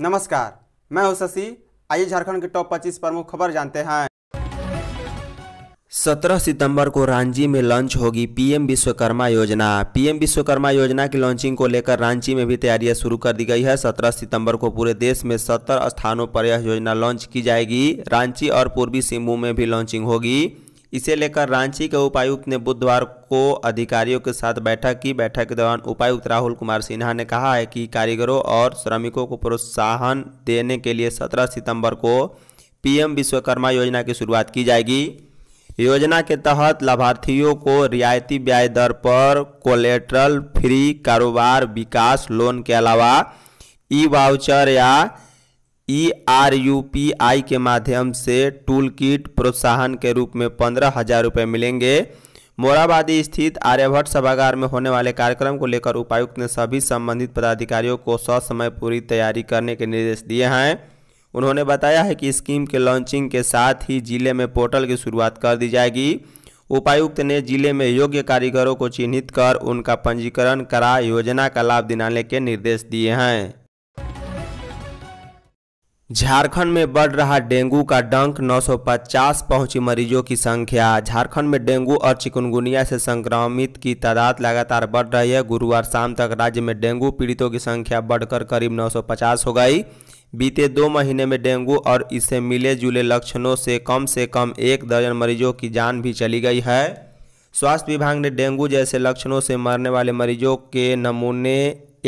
नमस्कार मैं हूं शशि आइए झारखंड के टॉप 25 प्रमुख खबर जानते हैं 17 सितंबर को रांची में लॉन्च होगी पीएम विश्वकर्मा योजना पीएम विश्वकर्मा योजना की लॉन्चिंग को लेकर रांची में भी तैयारियां शुरू कर दी गई है 17 सितंबर को पूरे देश में 70 स्थानों पर यह योजना लॉन्च की जाएगी रांची और पूर्वी सिंहभूम में भी लॉन्चिंग होगी इसे लेकर रांची के उपायुक्त ने बुधवार को अधिकारियों के साथ बैठक की बैठक के दौरान उपायुक्त राहुल कुमार सिन्हा ने कहा है कि कारीगरों और श्रमिकों को प्रोत्साहन देने के लिए 17 सितंबर को पीएम विश्वकर्मा योजना की शुरुआत की जाएगी योजना के तहत लाभार्थियों को रियायती ब्याज दर पर कोलेट्रल फ्री कारोबार विकास लोन के अलावा ई वाउचर या e R U P I के माध्यम से टूल किट प्रोत्साहन के रूप में पंद्रह हज़ार रुपये मिलेंगे मोराबादी स्थित आर्यभट्ट सभागार में होने वाले कार्यक्रम को लेकर उपायुक्त ने सभी संबंधित पदाधिकारियों को ससमय पूरी तैयारी करने के निर्देश दिए हैं उन्होंने बताया है कि स्कीम के लॉन्चिंग के साथ ही जिले में पोर्टल की शुरुआत कर दी जाएगी उपायुक्त ने जिले में योग्य कारीगरों को चिन्हित कर उनका पंजीकरण करा योजना का लाभ दिलाने के निर्देश दिए हैं झारखंड में बढ़ रहा डेंगू का डंक 950 पहुंची मरीजों की संख्या झारखंड में डेंगू और चिकनगुनिया से संक्रमित की तादाद लगातार बढ़ रही है गुरुवार शाम तक राज्य में डेंगू पीड़ितों की संख्या बढ़कर करीब 950 हो गई बीते दो महीने में डेंगू और इससे मिले जुले लक्षणों से कम से कम एक दर्जन मरीजों की जान भी चली गई है स्वास्थ्य विभाग ने डेंगू जैसे लक्षणों से मरने वाले मरीजों के नमूने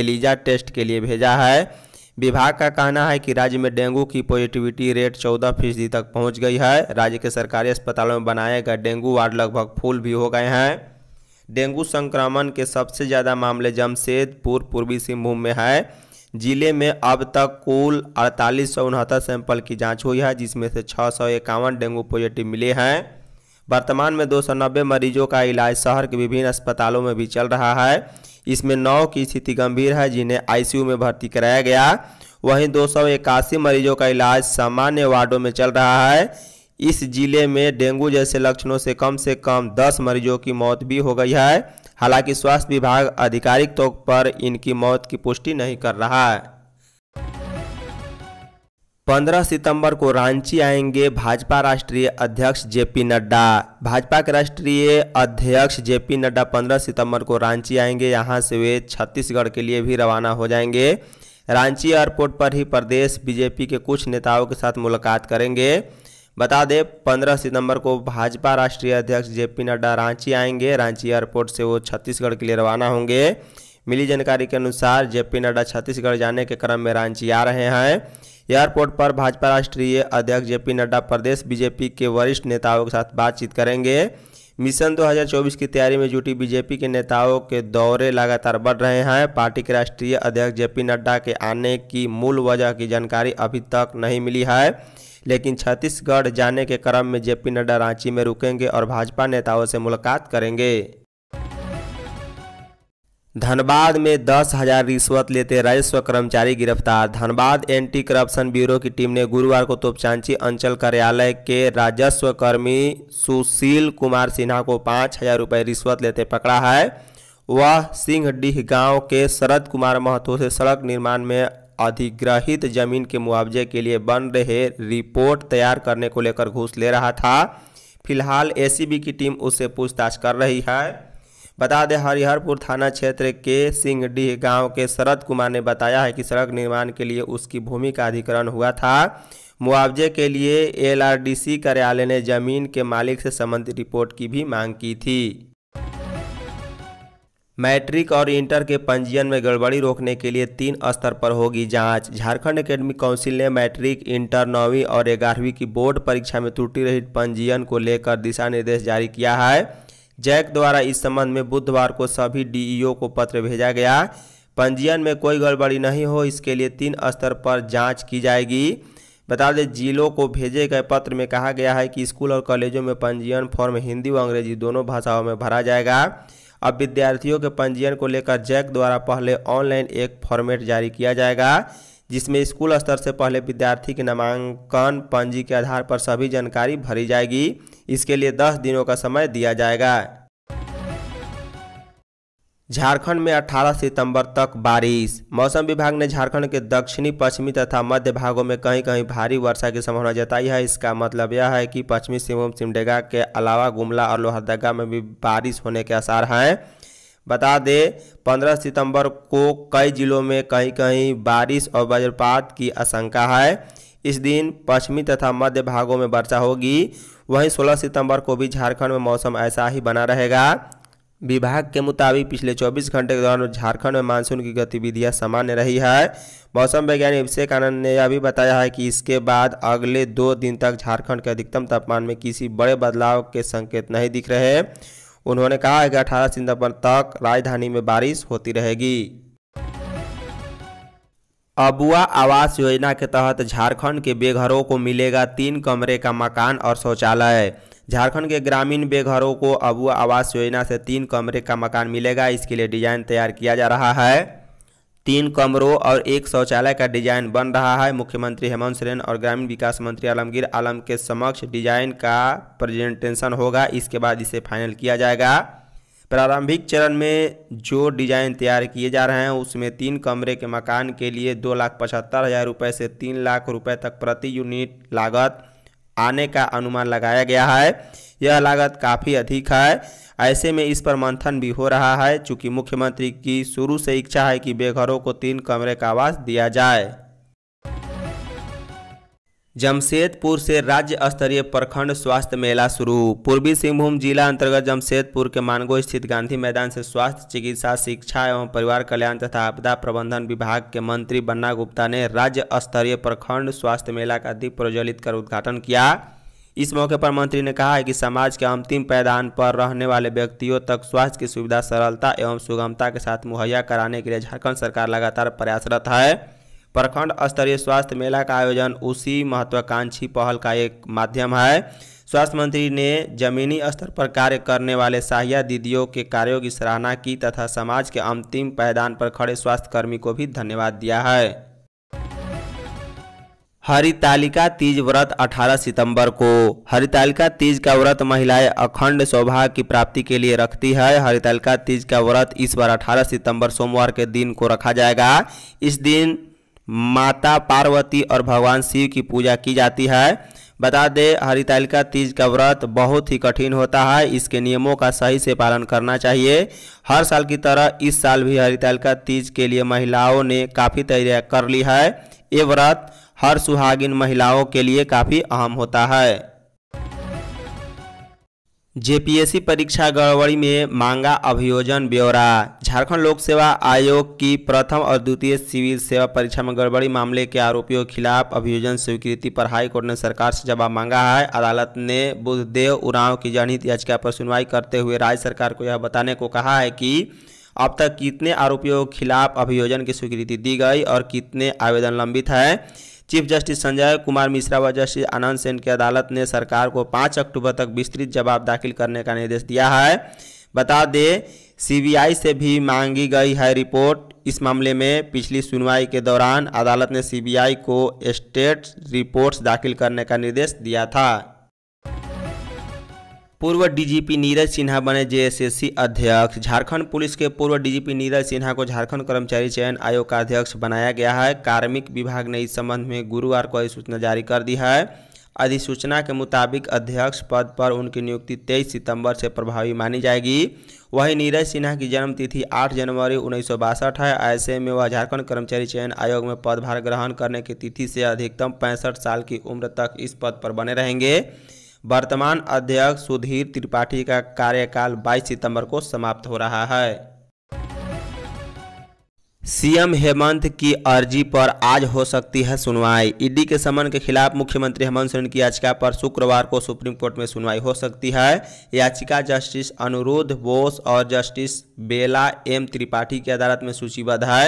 एलिजा टेस्ट के लिए भेजा है विभाग का कहना है कि राज्य में डेंगू की पॉजिटिविटी रेट 14 फीसदी तक पहुंच गई है राज्य के सरकारी अस्पतालों में बनाए गए डेंगू वार्ड लगभग फुल भी हो गए हैं डेंगू संक्रमण के सबसे ज़्यादा मामले जमशेदपुर पूर्वी सिंहभूम में है जिले में अब तक कुल अड़तालीस सैंपल की जाँच हुई है जिसमें से छः डेंगू पॉजिटिव मिले हैं वर्तमान में नब्बे मरीजों का इलाज शहर के विभिन्न अस्पतालों में भी चल रहा है इसमें नौ की स्थिति गंभीर है जिन्हें आईसीयू में भर्ती कराया गया वहीं दो मरीजों का इलाज सामान्य वार्डों में चल रहा है इस जिले में डेंगू जैसे लक्षणों से कम से कम 10 मरीजों की मौत भी हो गई है हालांकि स्वास्थ्य विभाग आधिकारिक तौर तो पर इनकी मौत की पुष्टि नहीं कर रहा है 15 सितंबर को रांची आएंगे भाजपा राष्ट्रीय अध्यक्ष जेपी नड्डा भाजपा के राष्ट्रीय अध्यक्ष जेपी नड्डा 15 सितंबर को रांची आएंगे यहां से वे छत्तीसगढ़ के लिए भी रवाना हो जाएंगे रांची एयरपोर्ट पर ही प्रदेश बीजेपी के कुछ नेताओं के साथ मुलाकात करेंगे बता दें 15 सितंबर को भाजपा राष्ट्रीय अध्यक्ष जे नड्डा रांची आएंगे रांची एयरपोर्ट से वो छत्तीसगढ़ के लिए रवाना होंगे मिली जानकारी के अनुसार जेपी नड्डा छत्तीसगढ़ जाने के क्रम में रांची आ रहे हैं एयरपोर्ट पर भाजपा राष्ट्रीय अध्यक्ष जेपी नड्डा प्रदेश बीजेपी के वरिष्ठ नेताओं के साथ बातचीत करेंगे मिशन 2024 की तैयारी में जुटी बीजेपी के नेताओं के दौरे लगातार बढ़ रहे हैं पार्टी के राष्ट्रीय अध्यक्ष जेपी नड्डा के आने की मूल वजह की जानकारी अभी तक नहीं मिली है लेकिन छत्तीसगढ़ जाने के क्रम में जेपी नड्डा रांची में रुकेंगे और भाजपा नेताओं से मुलाकात करेंगे धनबाद में दस हजार रिश्वत लेते राजस्व कर्मचारी गिरफ्तार धनबाद एंटी करप्शन ब्यूरो की टीम ने गुरुवार को तोपचांची अंचल कार्यालय के राजस्व कर्मी सुशील कुमार सिन्हा को पाँच हजार रुपये रिश्वत लेते पकड़ा है वह सिंहडीह गांव के शरद कुमार महतो से सड़क निर्माण में अधिग्रहित जमीन के मुआवजे के लिए बन रहे रिपोर्ट तैयार करने को लेकर घूस ले रहा था फिलहाल एसीबी की टीम उससे पूछताछ कर रही है बता दें हरिहरपुर थाना क्षेत्र के सिंहडीह गांव के शरद कुमार ने बताया है कि सड़क निर्माण के लिए उसकी भूमि का अधिकरण हुआ था मुआवजे के लिए एलआरडीसी कार्यालय ने जमीन के मालिक से संबंधित रिपोर्ट की भी मांग की थी मैट्रिक और इंटर के पंजीयन में गड़बड़ी रोकने के लिए तीन स्तर पर होगी जांच झारखंड एकेडमिक काउंसिल ने मैट्रिक इंटर नौवीं और ग्यारहवीं की बोर्ड परीक्षा में त्रुटि रहित पंजीयन को लेकर दिशा निर्देश जारी किया है जैक द्वारा इस संबंध में बुधवार को सभी डीईओ को पत्र भेजा गया पंजीयन में कोई गड़बड़ी नहीं हो इसके लिए तीन स्तर पर जांच की जाएगी बता दें जिलों को भेजे गए पत्र में कहा गया है कि स्कूल और कॉलेजों में पंजीयन फॉर्म हिंदी व अंग्रेजी दोनों भाषाओं में भरा जाएगा अब विद्यार्थियों के पंजीयन को लेकर जैक द्वारा पहले ऑनलाइन एक फॉर्मेट जारी किया जाएगा जिसमें स्कूल स्तर से पहले विद्यार्थी के नामांकन पंजी के आधार पर सभी जानकारी भरी जाएगी इसके लिए दस दिनों का समय दिया जाएगा झारखंड में 18 सितंबर तक बारिश मौसम विभाग ने झारखंड के दक्षिणी पश्चिमी तथा मध्य भागों में कहीं कहीं भारी वर्षा की संभावना जताई है इसका मतलब यह है कि पश्चिमी सिंहभूम सिमडेगा के अलावा गुमला और लोहरदगा में भी बारिश होने के आसार हैं बता दें 15 सितंबर को कई जिलों में कहीं कहीं बारिश और वज्रपात की आशंका है इस दिन पश्चिमी तथा मध्य भागों में वर्षा होगी वहीं 16 सितंबर को भी झारखंड में मौसम ऐसा ही बना रहेगा विभाग के मुताबिक पिछले 24 घंटे के दौरान झारखंड में मानसून की गतिविधियां सामान्य रही है मौसम वैज्ञानिक अभिषेक आनंद ने यह भी बताया है कि इसके बाद अगले दो दिन तक झारखंड के अधिकतम तापमान में किसी बड़े बदलाव के संकेत नहीं दिख रहे उन्होंने कहा है कि अठारह सितंबर तक राजधानी में बारिश होती रहेगी अबुआ आवास योजना के तहत झारखंड के बेघरों को मिलेगा तीन कमरे का मकान और शौचालय झारखंड के ग्रामीण बेघरों को अबुआ आवास योजना से तीन कमरे का मकान मिलेगा इसके लिए डिजाइन तैयार किया जा रहा है तीन कमरों और एक शौचालय का डिजाइन बन रहा है मुख्यमंत्री हेमंत सोरेन और ग्रामीण विकास मंत्री आलमगीर आलम के समक्ष डिजाइन का प्रेजेंटेशन होगा इसके बाद इसे फाइनल किया जाएगा प्रारंभिक चरण में जो डिजाइन तैयार किए जा रहे हैं उसमें तीन कमरे के मकान के लिए दो लाख पचहत्तर हज़ार रुपये से तीन लाख रुपये तक प्रति यूनिट लागत आने का अनुमान लगाया गया है यह लागत काफ़ी अधिक है ऐसे में इस पर मंथन भी हो रहा है चूँकि मुख्यमंत्री की शुरू से इच्छा है कि बेघरों को तीन कमरे का आवास दिया जाए जमशेदपुर से राज्य स्तरीय प्रखंड स्वास्थ्य मेला शुरू पूर्वी सिंहभूम जिला अंतर्गत जमशेदपुर के मानगो स्थित गांधी मैदान से स्वास्थ्य चिकित्सा शिक्षा एवं परिवार कल्याण तथा आपदा प्रबंधन विभाग के मंत्री बन्ना गुप्ता ने राज्य स्तरीय प्रखंड स्वास्थ्य मेला का दीप प्रज्वलित कर उद्घाटन किया इस मौके पर मंत्री ने कहा है कि समाज के अंतिम पैदान पर रहने वाले व्यक्तियों तक स्वास्थ्य की सुविधा सरलता एवं सुगमता के साथ मुहैया कराने के लिए झारखंड सरकार लगातार प्रयासरत है प्रखंड स्तरीय स्वास्थ्य मेला का आयोजन उसी महत्वाकांक्षी पहल का एक माध्यम है स्वास्थ्य मंत्री ने जमीनी स्तर पर कार्य करने वाले सहाया दीदियों के कार्यों की सराहना की तथा समाज के अंतिम पैदान पर खड़े स्वास्थ्यकर्मी को भी धन्यवाद दिया है हरितालिका तीज व्रत 18 सितंबर को हरितालिका तीज का व्रत महिलाएं अखंड सौभाग्य की प्राप्ति के लिए रखती है हरितालिका तीज का व्रत इस बार 18 सितंबर सोमवार के दिन को रखा जाएगा इस दिन माता पार्वती और भगवान शिव की पूजा की जाती है बता दें हरितालिका तीज का व्रत बहुत ही कठिन होता है इसके नियमों का सही से पालन करना चाहिए हर साल की तरह इस साल भी हरितालिका तीज के लिए महिलाओं ने काफ़ी तैयारी कर ली है ये व्रत हर सुहागिन महिलाओं के लिए काफ़ी अहम होता है जेपीएससी परीक्षा गड़बड़ी में मांगा अभियोजन ब्यौरा झारखंड लोक सेवा आयोग की प्रथम और द्वितीय सिविल सेवा परीक्षा में गड़बड़ी मामले के आरोपियों के खिलाफ अभियोजन स्वीकृति पर हाईकोर्ट ने सरकार से जवाब मांगा है अदालत ने बुधदेव उरांव की जनहित याचिका पर सुनवाई करते हुए राज्य सरकार को यह बताने को कहा है कि अब तक कितने आरोपियों के खिलाफ अभियोजन की स्वीकृति दी गई और कितने आवेदन लंबित हैं चीफ जस्टिस संजय कुमार मिश्रा व जस्टिस आनंद सेन की अदालत ने सरकार को पाँच अक्टूबर तक विस्तृत जवाब दाखिल करने का निर्देश दिया है बता दें सीबीआई से भी मांगी गई है रिपोर्ट इस मामले में पिछली सुनवाई के दौरान अदालत ने सीबीआई को स्टेट रिपोर्ट्स दाखिल करने का निर्देश दिया था पूर्व डीजीपी नीरज सिन्हा बने जेएसएससी अध्यक्ष झारखंड पुलिस के पूर्व डीजीपी नीरज सिन्हा को झारखंड कर्मचारी चयन आयोग का अध्यक्ष बनाया गया है कार्मिक विभाग ने इस संबंध में गुरुवार को अधिसूचना जारी कर दी है अधिसूचना के मुताबिक अध्यक्ष पद पर उनकी नियुक्ति 23 सितंबर से प्रभावी मानी जाएगी वहीं नीरज सिन्हा की जन्मतिथि 8 जनवरी उन्नीस है ऐसे में वह झारखंड कर्मचारी चयन आयोग में पदभार ग्रहण करने की तिथि से अधिकतम पैंसठ साल की उम्र तक इस पद पर बने रहेंगे वर्तमान अध्यक्ष सुधीर त्रिपाठी का कार्यकाल 22 सितंबर को समाप्त हो रहा है सीएम हेमंत की अर्जी पर आज हो सकती है सुनवाई ईडी के समन के खिलाफ मुख्यमंत्री हेमंत सोरेन की याचिका पर शुक्रवार को सुप्रीम कोर्ट में सुनवाई हो सकती है याचिका जस्टिस अनुरोध बोस और जस्टिस बेला एम त्रिपाठी की अदालत में सूचीबद्ध है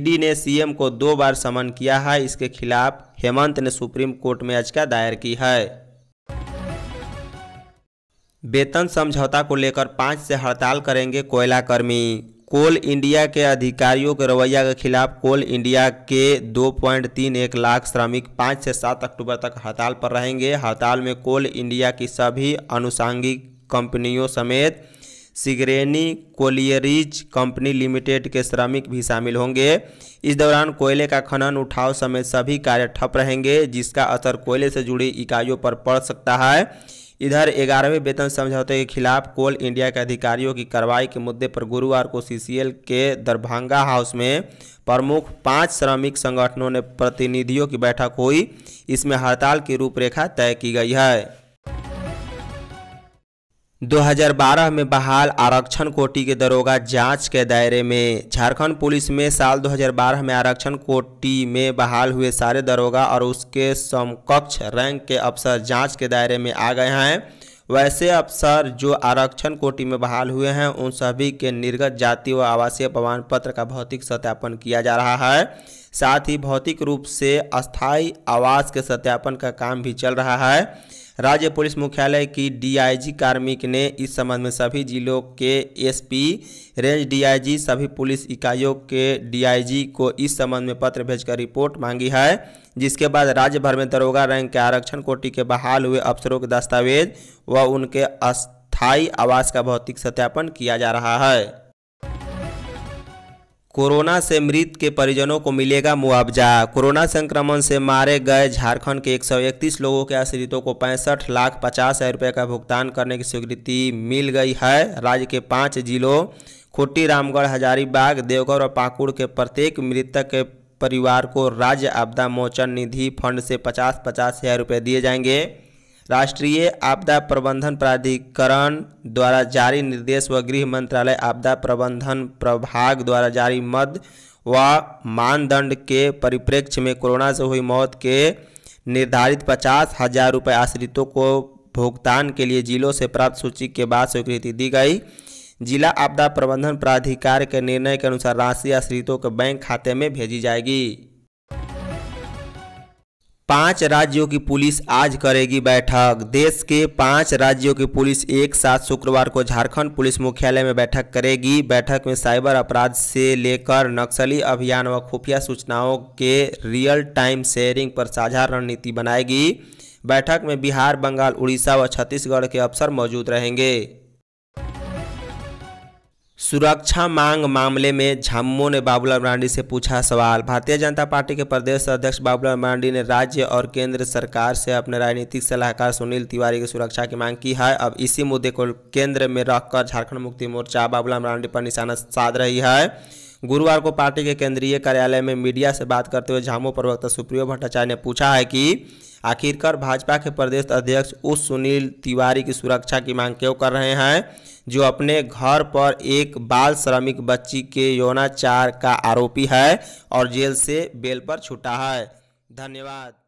ईडी ने सीएम को दो बार समन किया है इसके खिलाफ हेमंत ने सुप्रीम कोर्ट में याचिका दायर की है वेतन समझौता को लेकर पाँच से हड़ताल करेंगे कोयला कर्मी कोल इंडिया के अधिकारियों के रवैया के खिलाफ कोल इंडिया के 2.31 लाख श्रमिक 5 से 7 अक्टूबर तक हड़ताल पर रहेंगे हड़ताल में कोल इंडिया की सभी अनुसांगिक कंपनियों समेत सिगरेनी कोलियरीज कंपनी लिमिटेड के श्रमिक भी शामिल होंगे इस दौरान कोयले का खनन उठाव समेत सभी कार्य ठप रहेंगे जिसका असर कोयले से जुड़ी इकाइयों पर पड़ सकता है इधर ग्यारहवें वेतन समझौते के खिलाफ कोल इंडिया के अधिकारियों की कार्रवाई के मुद्दे पर गुरुवार को सीसीएल के दरभंगा हाउस में प्रमुख पांच श्रमिक संगठनों ने प्रतिनिधियों की बैठक हुई इसमें हड़ताल की रूपरेखा तय की गई है 2012 में बहाल आरक्षण कोटि के दरोगा जांच के दायरे में झारखंड पुलिस में साल 2012 में आरक्षण कोटि में बहाल हुए सारे दरोगा और उसके समकक्ष रैंक के अफसर जांच के दायरे में आ गए हैं वैसे अफसर जो आरक्षण कोटि में बहाल हुए हैं उन सभी के निर्गत जाति व आवासीय प्रमाण पत्र का भौतिक सत्यापन किया जा रहा है साथ ही भौतिक रूप से अस्थायी आवास के सत्यापन का काम भी चल रहा है राज्य पुलिस मुख्यालय की डीआईजी कार्मिक ने इस संबंध में सभी जिलों के एसपी रेंज डीआईजी सभी पुलिस इकाइयों के डीआईजी को इस संबंध में पत्र भेजकर रिपोर्ट मांगी है जिसके बाद राज्य भर में दरोगा रैंक के आरक्षण कोटि के बहाल हुए अफसरों के दस्तावेज व उनके अस्थायी आवास का भौतिक सत्यापन किया जा रहा है कोरोना से मृत के परिजनों को मिलेगा मुआवजा कोरोना संक्रमण से मारे गए झारखंड के 131 लोगों के आश्रितों को पैंसठ लाख पचास हज़ार रुपये का भुगतान करने की स्वीकृति मिल गई है राज्य के पाँच जिलों खुट्टी रामगढ़ हजारीबाग देवघर और पाकुड़ के प्रत्येक मृतक के परिवार को राज्य आपदा मोचन निधि फंड से पचास पचास हज़ार रुपये दिए जाएंगे राष्ट्रीय आपदा प्रबंधन प्राधिकरण द्वारा जारी निर्देश व गृह मंत्रालय आपदा प्रबंधन प्रभाग द्वारा जारी मद व मानदंड के परिप्रेक्ष्य में कोरोना से हुई मौत के निर्धारित पचास हजार रुपये आश्रितों को भुगतान के लिए जिलों से प्राप्त सूची के बाद स्वीकृति दी गई जिला आपदा प्रबंधन प्राधिकार के निर्णय के अनुसार राशि आश्रितों के बैंक खाते में भेजी जाएगी पांच राज्यों की पुलिस आज करेगी बैठक देश के पांच राज्यों की पुलिस एक साथ शुक्रवार को झारखंड पुलिस मुख्यालय में बैठक करेगी बैठक में साइबर अपराध से लेकर नक्सली अभियान व खुफिया सूचनाओं के रियल टाइम शेयरिंग पर साझा रणनीति बनाएगी बैठक में बिहार बंगाल उड़ीसा व छत्तीसगढ़ के अफसर मौजूद रहेंगे सुरक्षा मांग मामले में झामुमो ने बाबूलाल मरांडी से पूछा सवाल भारतीय जनता पार्टी के प्रदेश अध्यक्ष बाबूलाल मरांडी ने राज्य और केंद्र सरकार से अपने राजनीतिक सलाहकार सुनील तिवारी की सुरक्षा की मांग की है अब इसी मुद्दे को केंद्र में रखकर झारखंड मुक्ति मोर्चा बाबूलाल मरांडी पर निशाना साध रही है गुरुवार को पार्टी के केंद्रीय कार्यालय में मीडिया से बात करते हुए झामो प्रवक्ता सुप्रियो भट्टाचार्य ने पूछा है कि आखिरकार भाजपा के प्रदेश अध्यक्ष उस सुनील तिवारी की सुरक्षा की मांग क्यों कर रहे हैं जो अपने घर पर एक बाल श्रमिक बच्ची के यौनाचार का आरोपी है और जेल से बेल पर छूटा है धन्यवाद